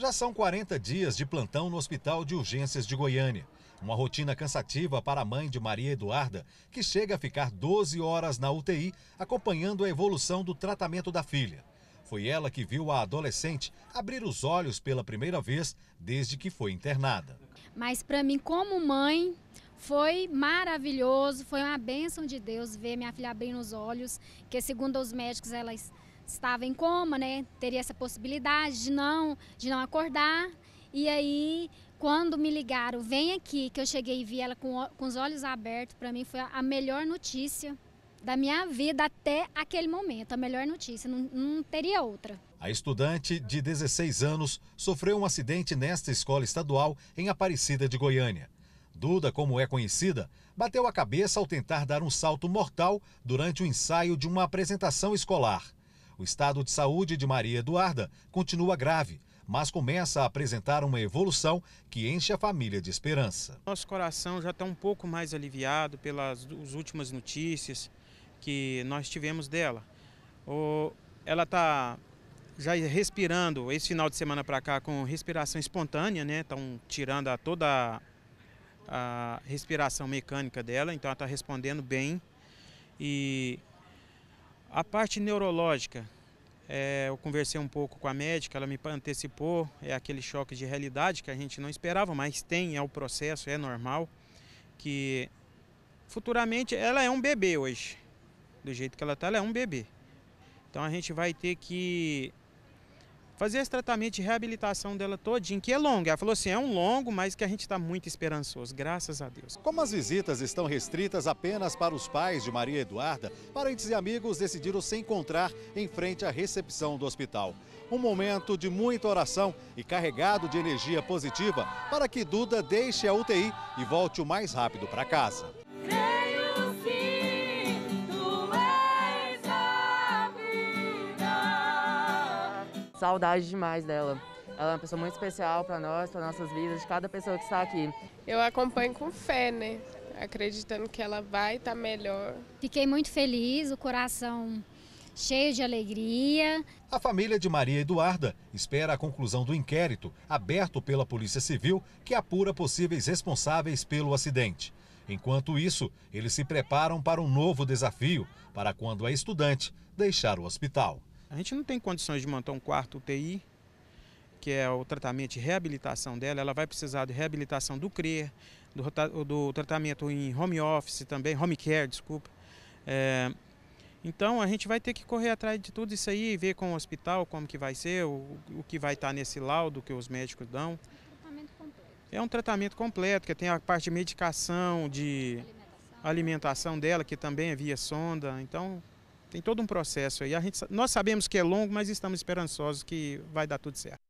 Já são 40 dias de plantão no Hospital de Urgências de Goiânia. Uma rotina cansativa para a mãe de Maria Eduarda, que chega a ficar 12 horas na UTI acompanhando a evolução do tratamento da filha. Foi ela que viu a adolescente abrir os olhos pela primeira vez desde que foi internada. Mas para mim, como mãe, foi maravilhoso, foi uma bênção de Deus ver minha filha abrindo os olhos, que segundo os médicos ela estava em coma, né? Teria essa possibilidade de não, de não acordar. E aí, quando me ligaram, vem aqui, que eu cheguei e vi ela com, com os olhos abertos, para mim foi a melhor notícia da minha vida até aquele momento, a melhor notícia, não, não teria outra. A estudante de 16 anos sofreu um acidente nesta escola estadual em Aparecida de Goiânia. Duda, como é conhecida, bateu a cabeça ao tentar dar um salto mortal durante o ensaio de uma apresentação escolar. O estado de saúde de Maria Eduarda continua grave, mas começa a apresentar uma evolução que enche a família de esperança. Nosso coração já está um pouco mais aliviado pelas últimas notícias que nós tivemos dela. ela está já respirando esse final de semana para cá com respiração espontânea, né? Estão tirando toda a, a respiração mecânica dela, então ela está respondendo bem. E a parte neurológica, é, eu conversei um pouco com a médica, ela me antecipou, é aquele choque de realidade que a gente não esperava, mas tem, é o processo, é normal, que futuramente ela é um bebê hoje, do jeito que ela está, ela é um bebê. Então a gente vai ter que fazer esse tratamento de reabilitação dela em que é longo. Ela falou assim, é um longo, mas que a gente está muito esperançoso, graças a Deus. Como as visitas estão restritas apenas para os pais de Maria Eduarda, parentes e amigos decidiram se encontrar em frente à recepção do hospital. Um momento de muita oração e carregado de energia positiva para que Duda deixe a UTI e volte o mais rápido para casa. saudade demais dela. Ela é uma pessoa muito especial para nós, para nossas vidas, de cada pessoa que está aqui. Eu acompanho com fé, né? Acreditando que ela vai estar tá melhor. Fiquei muito feliz, o coração cheio de alegria. A família de Maria Eduarda espera a conclusão do inquérito, aberto pela Polícia Civil, que apura possíveis responsáveis pelo acidente. Enquanto isso, eles se preparam para um novo desafio para quando a estudante deixar o hospital. A gente não tem condições de montar um quarto UTI, que é o tratamento de reabilitação dela. Ela vai precisar de reabilitação do CRE, do, do tratamento em home office também, home care, desculpa. É, então a gente vai ter que correr atrás de tudo isso aí, ver com o hospital como que vai ser, o, o que vai estar tá nesse laudo que os médicos dão. É, é um tratamento completo, que tem a parte de medicação, de alimentação, alimentação dela, que também é via sonda. Então, tem todo um processo aí. A gente, nós sabemos que é longo, mas estamos esperançosos que vai dar tudo certo.